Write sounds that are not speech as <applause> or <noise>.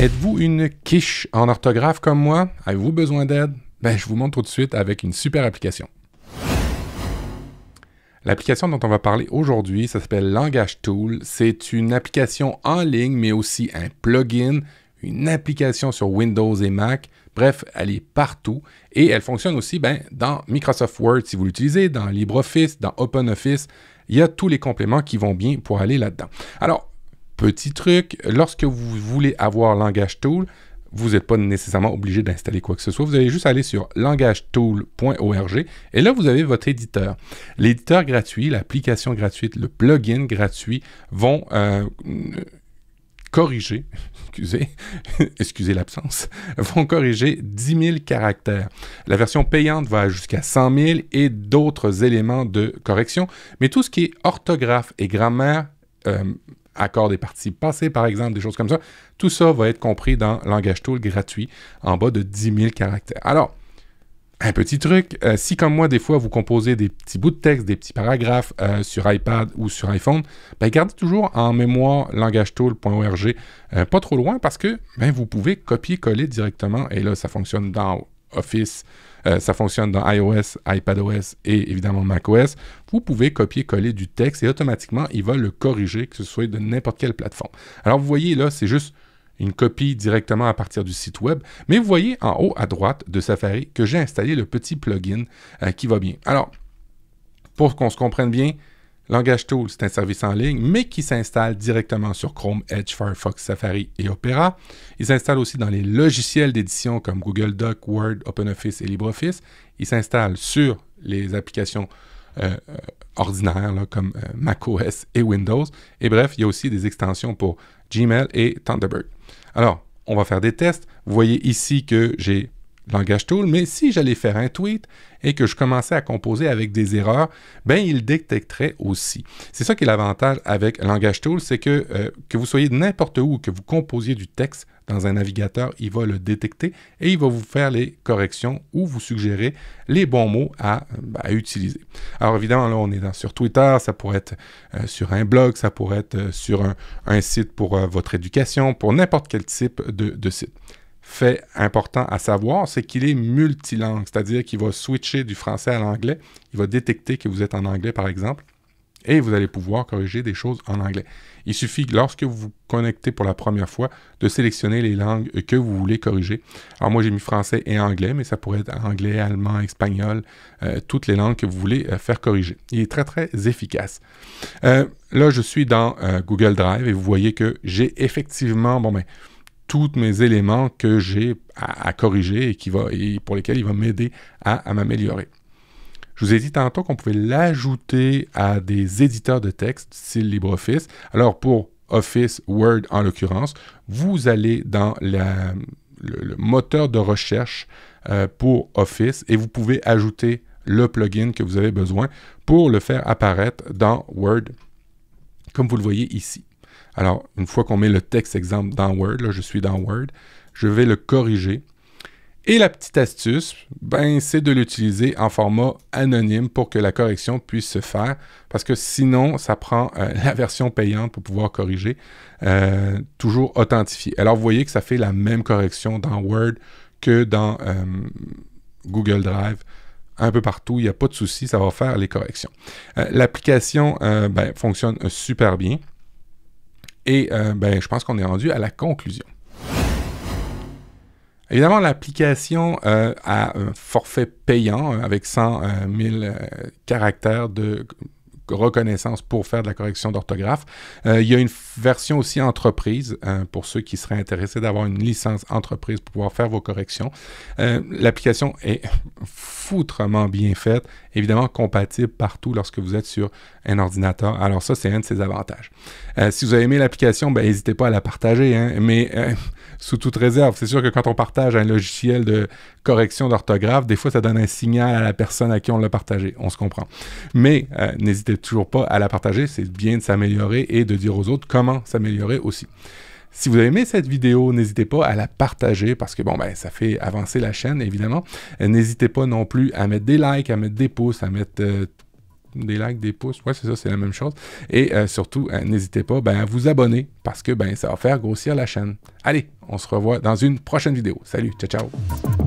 Êtes-vous une quiche en orthographe comme moi? Avez-vous besoin d'aide? Ben, je vous montre tout de suite avec une super application. L'application dont on va parler aujourd'hui, ça s'appelle Langage Tool. C'est une application en ligne, mais aussi un plugin, une application sur Windows et Mac. Bref, elle est partout et elle fonctionne aussi ben, dans Microsoft Word si vous l'utilisez, dans LibreOffice, dans OpenOffice. Il y a tous les compléments qui vont bien pour aller là-dedans. Alors, Petit truc, lorsque vous voulez avoir Langage Tool, vous n'êtes pas nécessairement obligé d'installer quoi que ce soit. Vous allez juste aller sur langagetool.org et là, vous avez votre éditeur. L'éditeur gratuit, l'application gratuite, le plugin gratuit vont euh, corriger, <laughs> excusez, <laughs> excusez l'absence, <laughs> vont corriger 10 000 caractères. La version payante va jusqu'à 100 000 et d'autres éléments de correction, mais tout ce qui est orthographe et grammaire, euh, accord des parties passées, par exemple, des choses comme ça. Tout ça va être compris dans Langage Tool gratuit en bas de 10 000 caractères. Alors, un petit truc, euh, si comme moi, des fois, vous composez des petits bouts de texte, des petits paragraphes euh, sur iPad ou sur iPhone, ben, gardez toujours en mémoire langagetool.org euh, pas trop loin parce que ben, vous pouvez copier-coller directement et là, ça fonctionne dans. Office, euh, ça fonctionne dans iOS, iPadOS et évidemment macOS, vous pouvez copier-coller du texte et automatiquement, il va le corriger, que ce soit de n'importe quelle plateforme. Alors, vous voyez là, c'est juste une copie directement à partir du site web, mais vous voyez en haut à droite de Safari que j'ai installé le petit plugin euh, qui va bien. Alors, pour qu'on se comprenne bien, Langage Tool, c'est un service en ligne, mais qui s'installe directement sur Chrome, Edge, Firefox, Safari et Opera. Il s'installe aussi dans les logiciels d'édition comme Google Doc, Word, OpenOffice et LibreOffice. Il s'installe sur les applications euh, euh, ordinaires comme euh, macOS et Windows. Et bref, il y a aussi des extensions pour Gmail et Thunderbird. Alors, on va faire des tests. Vous voyez ici que j'ai langage tool, mais si j'allais faire un tweet et que je commençais à composer avec des erreurs, ben il détecterait aussi. C'est ça qui est l'avantage avec langage tool, c'est que euh, que vous soyez n'importe où, que vous composiez du texte dans un navigateur, il va le détecter et il va vous faire les corrections ou vous suggérer les bons mots à, ben, utiliser. Alors évidemment, là, on est sur Twitter, ça pourrait être euh, sur un blog, ça pourrait être euh, sur un, site pour votre éducation, pour n'importe quel type de site fait important à savoir, c'est qu'il est multilangue, c'est-à-dire qu'il va switcher du français à l'anglais, il va détecter que vous êtes en anglais par exemple, et vous allez pouvoir corriger des choses en anglais. Il suffit, lorsque vous vous connectez pour la première fois, de sélectionner les langues que vous voulez corriger. Alors moi, j'ai mis français et anglais, mais ça pourrait être anglais, allemand, espagnol, euh, toutes les langues que vous voulez euh, faire corriger. Il est très, très efficace. Euh, là, je suis dans Google Drive et vous voyez que j'ai effectivement, bon ben, tous mes éléments que j'ai à, corriger et, qui va, pour lesquels il va m'aider à, m'améliorer. Je vous ai dit tantôt qu'on pouvait l'ajouter à des éditeurs de texte, style LibreOffice. Alors pour Office, Word en l'occurrence, vous allez dans le, moteur de recherche euh, pour Office et vous pouvez ajouter le plugin que vous avez besoin pour le faire apparaître dans Word, comme vous le voyez ici. Alors, une fois qu'on met le texte exemple dans Word, là, je suis dans Word, je vais le corriger. Et la petite astuce, ben, c'est de l'utiliser en format anonyme pour que la correction puisse se faire, parce que sinon, ça prend euh, <laughs> la version payante pour pouvoir corriger, euh, toujours authentifié. Alors, vous voyez que ça fait la même correction dans Word que dans euh, Google Drive. Un peu partout, il n'y a pas de souci, ça va faire les corrections. L'application ben, fonctionne super bien. Et euh, ben, je pense qu'on est rendu à la conclusion. Évidemment, l'application euh, a un forfait payant euh, avec 100 000 caractères de reconnaissance pour faire de la correction d'orthographe. Euh, il y a une version aussi entreprise hein, pour ceux qui seraient intéressés d'avoir une licence entreprise pour pouvoir faire vos corrections. Euh, l'application est foutrement bien faite, évidemment compatible partout lorsque vous êtes sur un ordinateur. Alors ça, c'est un de ses avantages. Euh, si vous avez aimé l'application, ben, n'hésitez pas à la partager, hein. mais sous toute réserve, c'est sûr que quand on partage un logiciel de correction d'orthographe, des fois ça donne un signal à la personne à qui on l'a partagé, on se comprend. Mais n'hésitez pas toujours pas à la partager. C'est bien de s'améliorer et de dire aux autres comment s'améliorer aussi. Si vous avez aimé cette vidéo, n'hésitez pas à la partager parce que bon ben ça fait avancer la chaîne évidemment. N'hésitez pas non plus à mettre des likes, à mettre des pouces, à mettre euh, des likes, des pouces, ouais c'est ça, c'est la même chose. Et euh, surtout, euh, n'hésitez pas ben, à vous abonner parce que ben ça va faire grossir la chaîne. Allez, on se revoit dans une prochaine vidéo. Salut, ciao ciao.